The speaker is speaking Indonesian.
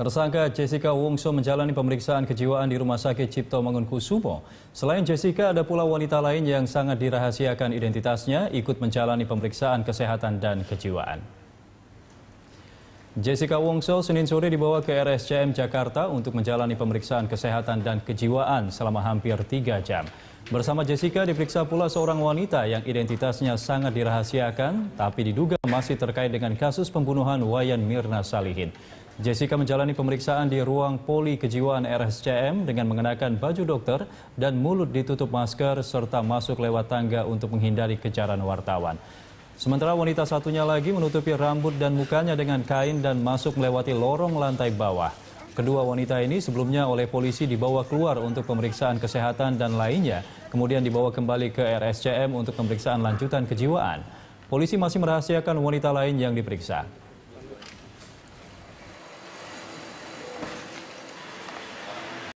Tersangka Jessica Wongso menjalani pemeriksaan kejiwaan di Rumah Sakit Cipto Mangunkusumo. Selain Jessica, ada pula wanita lain yang sangat dirahasiakan identitasnya ikut menjalani pemeriksaan kesehatan dan kejiwaan. Jessica Wongso Senin sore dibawa ke RSCM Jakarta untuk menjalani pemeriksaan kesehatan dan kejiwaan selama hampir tiga jam. Bersama Jessica diperiksa pula seorang wanita yang identitasnya sangat dirahasiakan, tapi diduga masih terkait dengan kasus pembunuhan Wayan Mirna Salihin. Jessica menjalani pemeriksaan di ruang poli kejiwaan RSCM dengan mengenakan baju dokter dan mulut ditutup masker serta masuk lewat tangga untuk menghindari kejaran wartawan. Sementara wanita satunya lagi menutupi rambut dan mukanya dengan kain dan masuk melewati lorong lantai bawah. Kedua wanita ini sebelumnya oleh polisi dibawa keluar untuk pemeriksaan kesehatan dan lainnya, kemudian dibawa kembali ke RSCM untuk pemeriksaan lanjutan kejiwaan. Polisi masih merahasiakan wanita lain yang diperiksa.